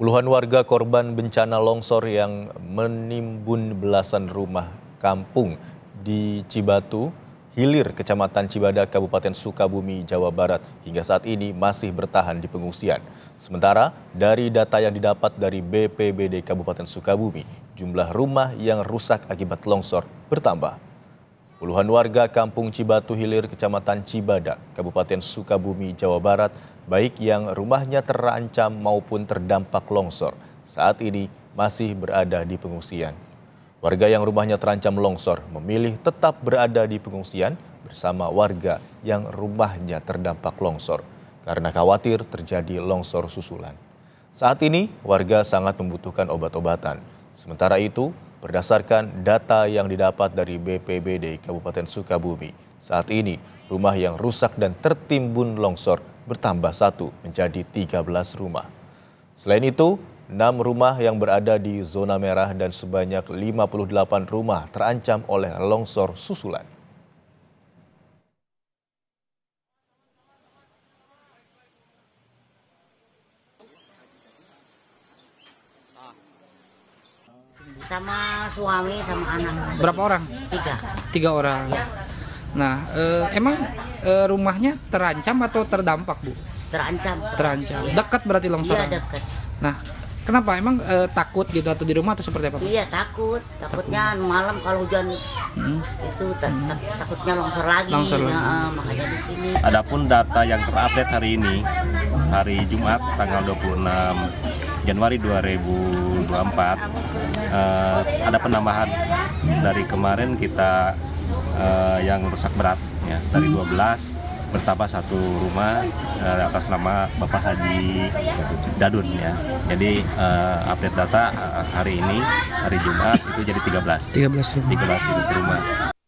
Puluhan warga korban bencana longsor yang menimbun belasan rumah kampung di Cibatu, Hilir, Kecamatan Cibada, Kabupaten Sukabumi, Jawa Barat hingga saat ini masih bertahan di pengungsian. Sementara dari data yang didapat dari BPBD Kabupaten Sukabumi, jumlah rumah yang rusak akibat longsor bertambah. Puluhan warga Kampung Cibatu Hilir, Kecamatan Cibadak, Kabupaten Sukabumi, Jawa Barat baik yang rumahnya terancam maupun terdampak longsor, saat ini masih berada di pengungsian. Warga yang rumahnya terancam longsor memilih tetap berada di pengungsian bersama warga yang rumahnya terdampak longsor karena khawatir terjadi longsor susulan. Saat ini, warga sangat membutuhkan obat-obatan. Sementara itu, Berdasarkan data yang didapat dari BPBD Kabupaten Sukabumi, saat ini rumah yang rusak dan tertimbun longsor bertambah satu menjadi 13 rumah. Selain itu, enam rumah yang berada di zona merah dan sebanyak 58 rumah terancam oleh longsor susulan. sama suami sama anak berapa orang tiga tiga orang ya. nah eh, emang eh, rumahnya terancam atau terdampak bu terancam terancam iya. dekat berarti longsoran iya dekat nah kenapa emang eh, takut gitu atau di rumah atau seperti apa iya takut takutnya malam kalau hujan hmm. itu ta hmm. takutnya longsor lagi longsor lagi. Nah, makanya di sini adapun data yang terupdate hari ini hari Jumat tanggal 26 Januari 2024 uh, eh, ada penambahan dari kemarin kita uh, yang rusak berat ya dari 12 bertambah satu rumah uh, atas nama Bapak Haji Dadun ya. Jadi uh, update data hari ini hari Jumat itu jadi 13. 13 rumah. 13 rumah.